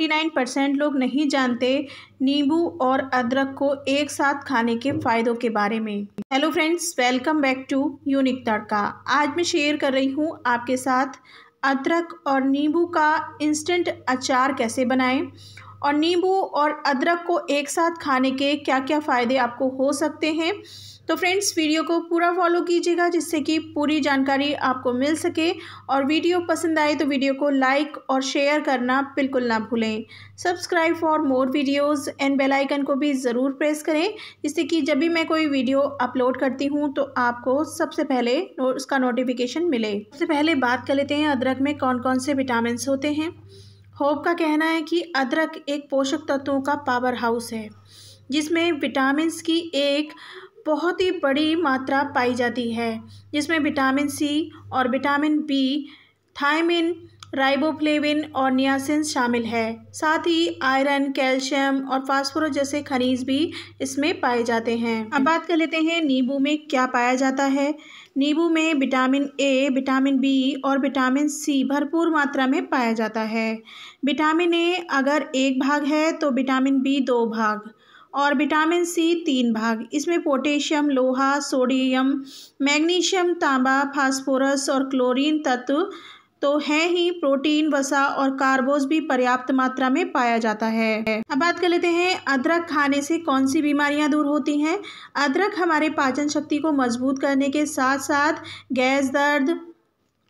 99 percent लोग नहीं जानते नींबू और अदरक को एक साथ खाने के फ़ायदों के बारे में hello friends welcome back to unique Tadka आज मैं शेयर कर रही हूँ आपके साथ अदरक और नींबू का इंस्टेंट अचार कैसे बनाएं और नींबू और अदरक को एक साथ खाने के क्या क्या फ़ायदे आपको हो सकते हैं तो फ्रेंड्स वीडियो को पूरा फॉलो कीजिएगा जिससे कि पूरी जानकारी आपको मिल सके और वीडियो पसंद आए तो वीडियो को लाइक और शेयर करना बिल्कुल ना भूलें subscribe for more videos and bell icon को भी ज़रूर प्रेस करें जिससे कि जब भी मैं कोई वीडियो अपलोड करती हूँ तो आपको सबसे पहले उसका नोटिफिकेशन मिले सबसे पहले बात कर लेते हैं अदरक में कौन कौन से विटामिन होते हैं होप का कहना है कि अदरक एक पोषक तत्वों का पावर हाउस है जिसमें विटामिन की एक बहुत ही बड़ी मात्रा पाई जाती है जिसमें विटामिन सी और विटामिन बी थायमिन राइबोफ्लेविन और नियासिन शामिल है साथ ही आयरन कैल्शियम और फास्फोरस जैसे खनिज भी इसमें पाए जाते हैं अब बात कर लेते हैं नींबू में क्या पाया जाता है नींबू में विटामिन ए विटामिन बी और विटामिन सी भरपूर मात्रा में पाया जाता है विटामिन ए अगर एक भाग है तो विटामिन बी दो भाग और विटामिन सी तीन भाग इसमें पोटेशियम लोहा सोडियम मैग्नीशियम तांबा फास्फोरस और क्लोरीन तत्व तो है ही प्रोटीन वसा और कार्बोज भी पर्याप्त मात्रा में पाया जाता है अब बात कर लेते हैं अदरक खाने से कौन सी बीमारियां दूर होती हैं अदरक हमारे पाचन शक्ति को मजबूत करने के साथ साथ गैस दर्द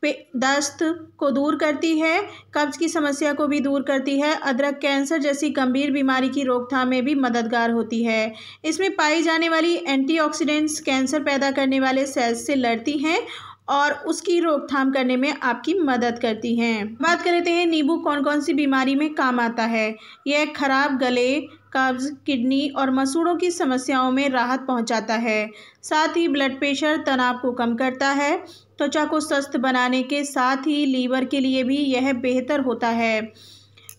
पे दस्त को दूर करती है कब्ज की समस्या को भी दूर करती है अदरक कैंसर जैसी गंभीर बीमारी की रोकथाम में भी मददगार होती है इसमें पाई जाने वाली एंटीऑक्सीडेंट्स कैंसर पैदा करने वाले सेल्स से लड़ती हैं और उसकी रोकथाम करने में आपकी मदद करती हैं बात करते हैं तो नींबू कौन कौन सी बीमारी में काम आता है यह खराब गले कब्ज किडनी और मसूड़ों की समस्याओं में राहत पहुंचाता है साथ ही ब्लड प्रेशर तनाव को कम करता है त्वचा को स्वस्थ बनाने के साथ ही लीवर के लिए भी यह बेहतर होता है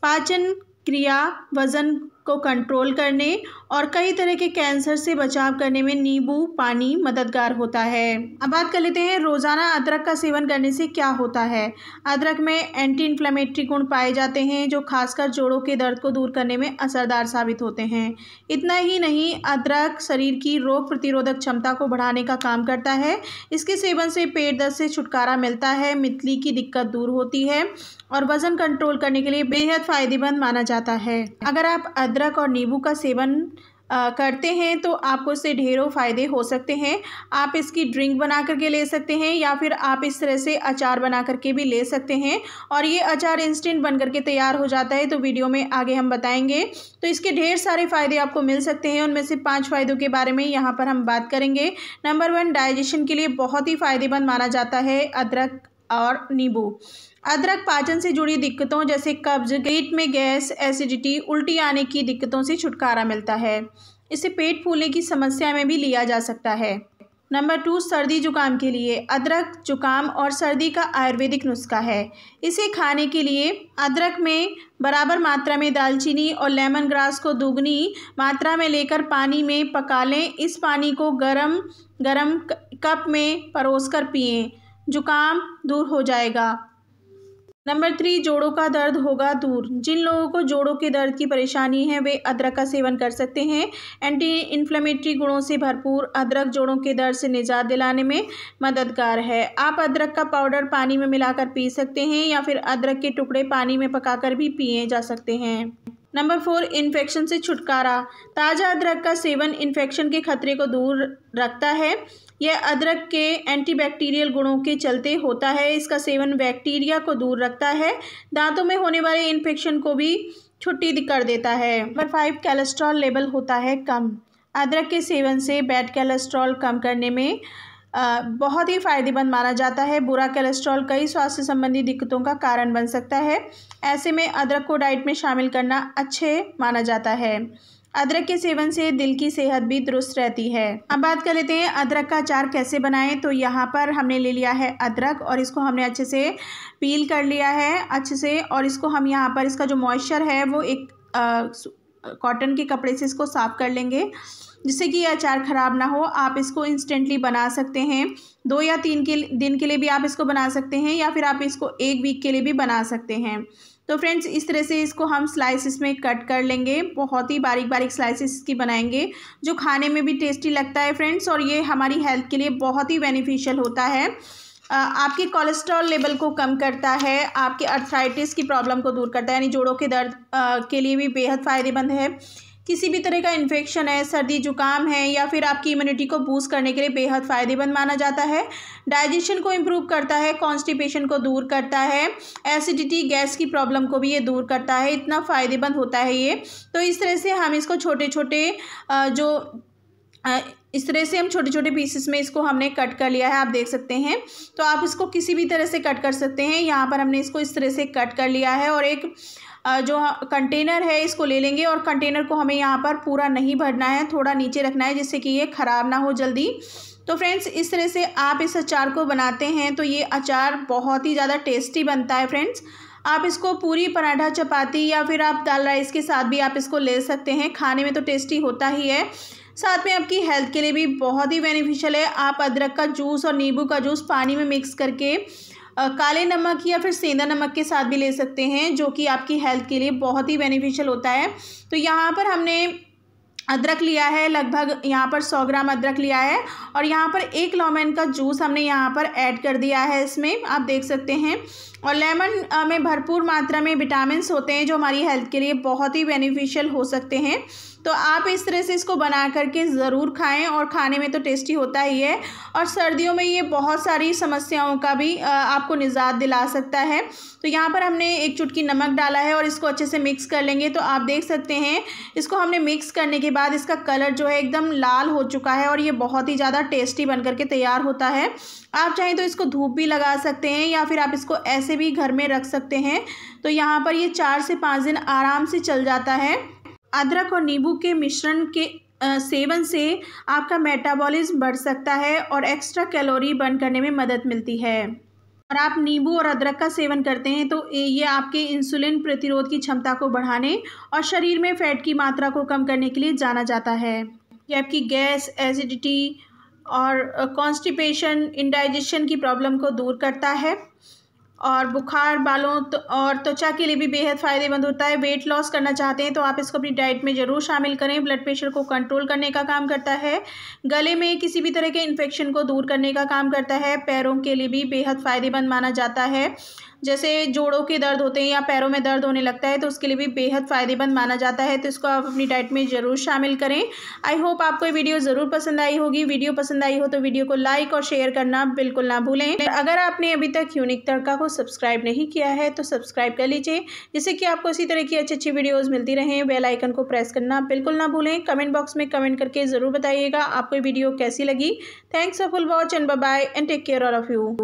पाचन क्रिया वज़न को कंट्रोल करने और कई तरह के कैंसर से बचाव करने में नींबू पानी मददगार होता है अब बात कर लेते हैं रोज़ाना अदरक का सेवन करने से क्या होता है अदरक में एंटी इन्फ्लेमेटरी गुण पाए जाते हैं जो खासकर जोड़ों के दर्द को दूर करने में असरदार साबित होते हैं इतना ही नहीं अदरक शरीर की रोग प्रतिरोधक क्षमता को बढ़ाने का काम करता है इसके सेवन से पेट दर्द से छुटकारा मिलता है मितली की दिक्कत दूर होती है और वज़न कंट्रोल करने के लिए बेहद फ़ायदेमंद माना जाता है अगर आप अदरक और नींबू का सेवन करते हैं तो आपको इससे ढेरों फ़ायदे हो सकते हैं आप इसकी ड्रिंक बना करके ले सकते हैं या फिर आप इस तरह से अचार बना करके भी ले सकते हैं और ये अचार इंस्टेंट बन करके तैयार हो जाता है तो वीडियो में आगे हम बताएंगे तो इसके ढेर सारे फ़ायदे आपको मिल सकते हैं उनमें से पाँच फ़ायदों के बारे में यहाँ पर हम बात करेंगे नंबर वन डाइजेशन के लिए बहुत ही फ़ायदेमंद माना जाता है अदरक और नींबू अदरक पाचन से जुड़ी दिक्कतों जैसे कब्ज पेट में गैस एसिडिटी उल्टी आने की दिक्कतों से छुटकारा मिलता है इसे पेट फूलने की समस्या में भी लिया जा सकता है नंबर टू सर्दी जुकाम के लिए अदरक जुकाम और सर्दी का आयुर्वेदिक नुस्खा है इसे खाने के लिए अदरक में बराबर मात्रा में दालचीनी और लेमन ग्रास को दुगनी मात्रा में लेकर पानी में पका लें इस पानी को गरम गरम कप में परोस कर पिएँ जुकाम दूर हो जाएगा नंबर थ्री जोड़ों का दर्द होगा दूर जिन लोगों को जोड़ों के दर्द की परेशानी है वे अदरक का सेवन कर सकते हैं एंटी इन्फ्लेमेटरी गुणों से भरपूर अदरक जोड़ों के दर्द से निजात दिलाने में मददगार है आप अदरक का पाउडर पानी में मिलाकर पी सकते हैं या फिर अदरक के टुकड़े पानी में पकाकर भी पिए जा सकते हैं नंबर फोर इन्फेक्शन से छुटकारा ताज़ा अदरक का सेवन इन्फेक्शन के खतरे को दूर रखता है यह अदरक के एंटीबैक्टीरियल गुणों के चलते होता है इसका सेवन बैक्टीरिया को दूर रखता है दांतों में होने वाले इन्फेक्शन को भी छुट्टी कर देता है नंबर फाइव कैलेस्ट्रॉल लेवल होता है कम अदरक के सेवन से बैड कैलेस्ट्रॉल कम करने में बहुत ही फ़ायदेमंद माना जाता है बुरा कोलेस्ट्रॉल कई स्वास्थ्य संबंधी दिक्कतों का कारण बन सकता है ऐसे में अदरक को डाइट में शामिल करना अच्छे माना जाता है अदरक के सेवन से दिल की सेहत भी दुरुस्त रहती है अब बात कर लेते हैं अदरक का अचार कैसे बनाएं तो यहाँ पर हमने ले लिया है अदरक और इसको हमने अच्छे से पील कर लिया है अच्छे से और इसको हम यहाँ पर इसका जो मॉइस्चर है वो एक आ, कॉटन के कपड़े से इसको साफ़ कर लेंगे जिससे कि ये अचार ख़राब ना हो आप इसको इंस्टेंटली बना सकते हैं दो या तीन के दिन के लिए भी आप इसको बना सकते हैं या फिर आप इसको एक वीक के लिए भी बना सकते हैं तो फ्रेंड्स इस तरह से इसको हम स्लाइसिस में कट कर लेंगे बहुत ही बारीक बारीक स्लाइसिस इसकी बनाएंगे जो खाने में भी टेस्टी लगता है फ्रेंड्स और ये हमारी हेल्थ के लिए बहुत ही बेनिफिशियल होता है आपके कोलेस्ट्रॉल लेवल को कम करता है आपके अर्थराइटिस की प्रॉब्लम को दूर करता है यानी जोड़ों के दर्द के लिए भी बेहद फ़ायदेमंद है किसी भी तरह का इन्फेक्शन है सर्दी जुकाम है या फिर आपकी इम्यूनिटी को बूस्ट करने के लिए बेहद फ़ायदेमंद माना जाता है डाइजेशन को इम्प्रूव करता है कॉन्स्टिपेशन को दूर करता है एसिडिटी गैस की प्रॉब्लम को भी ये दूर करता है इतना फ़ायदेमंद होता है ये तो इस तरह से हम इसको छोटे छोटे जो इस तरह से हम छोटे छोटे पीसेस में इसको हमने कट कर लिया है आप देख सकते हैं तो आप इसको किसी भी तरह से कट कर सकते हैं यहाँ पर हमने इसको इस तरह से कट कर लिया है और एक जो कंटेनर है इसको ले लेंगे और कंटेनर को हमें यहाँ पर पूरा नहीं भरना है थोड़ा नीचे रखना है जिससे कि ये ख़राब ना हो जल्दी तो फ्रेंड्स इस तरह से आप इस अचार को बनाते हैं तो ये अचार बहुत ही ज़्यादा टेस्टी बनता है फ्रेंड्स आप इसको पूरी पराठा चपाती या फिर आप दाल राइस के साथ भी आप इसको ले सकते हैं खाने में तो टेस्टी होता ही है साथ में आपकी हेल्थ के लिए भी बहुत ही बेनिफिशियल है आप अदरक का जूस और नींबू का जूस पानी में मिक्स करके काले नमक या फिर सेंधा नमक के साथ भी ले सकते हैं जो कि आपकी हेल्थ के लिए बहुत ही बेनिफिशियल होता है तो यहाँ पर हमने अदरक लिया है लगभग यहाँ पर सौ ग्राम अदरक लिया है और यहाँ पर एक लॉमेन का जूस हमने यहाँ पर ऐड कर दिया है इसमें आप देख सकते हैं और लेमन में भरपूर मात्रा में विटामिन होते हैं जो हमारी हेल्थ के लिए बहुत ही बेनिफिशियल हो सकते हैं तो आप इस तरह से इसको बना करके ज़रूर खाएं और खाने में तो टेस्टी होता ही है और सर्दियों में ये बहुत सारी समस्याओं का भी आपको निजात दिला सकता है तो यहाँ पर हमने एक चुटकी नमक डाला है और इसको अच्छे से मिक्स कर लेंगे तो आप देख सकते हैं इसको हमने मिक्स करने के बाद इसका कलर जो है एकदम लाल हो चुका है और ये बहुत ही ज़्यादा टेस्टी बन करके तैयार होता है आप चाहें तो इसको धूप भी लगा सकते हैं या फिर आप इसको ऐसे भी घर में रख सकते हैं तो यहाँ पर ये चार से पाँच दिन आराम से चल जाता है अदरक और नींबू के मिश्रण के सेवन से आपका मेटाबॉलिज्म बढ़ सकता है और एक्स्ट्रा कैलोरी बर्न करने में मदद मिलती है और आप नींबू और अदरक का सेवन करते हैं तो ये आपके इंसुलिन प्रतिरोध की क्षमता को बढ़ाने और शरीर में फैट की मात्रा को कम करने के लिए जाना जाता है ये आपकी गैस एसिडिटी और कॉन्स्टिपेशन इंडाइजेशन की प्रॉब्लम को दूर करता है और बुखार बालों तो, और त्वचा के लिए भी बेहद फ़ायदेमंद होता है वेट लॉस करना चाहते हैं तो आप इसको अपनी डाइट में ज़रूर शामिल करें ब्लड प्रेशर को कंट्रोल करने का काम करता है गले में किसी भी तरह के इन्फेक्शन को दूर करने का काम करता है पैरों के लिए भी बेहद फ़ायदेमंद माना जाता है जैसे जोड़ों के दर्द होते हैं या पैरों में दर्द होने लगता है तो उसके लिए भी बेहद फ़ायदेमंद माना जाता है तो इसको आप अपनी डाइट में ज़रूर शामिल करें आई होप आपको ये वीडियो ज़रूर पसंद आई होगी वीडियो पसंद आई हो तो वीडियो को लाइक और शेयर करना बिल्कुल ना भूलें अगर आपने अभी तक यूनिक तड़का को सब्सक्राइब नहीं किया है तो सब्सक्राइब कर लीजिए जिससे कि आपको इसी तरह की अच्छी अच्छी वीडियोस मिलती रहें बेल आइकन को प्रेस करना बिल्कुल ना भूलें कमेंट बॉक्स में कमेंट करके ज़रूर बताइएगा आपको वीडियो कैसी लगी thanks for full watch and bye and take care all of you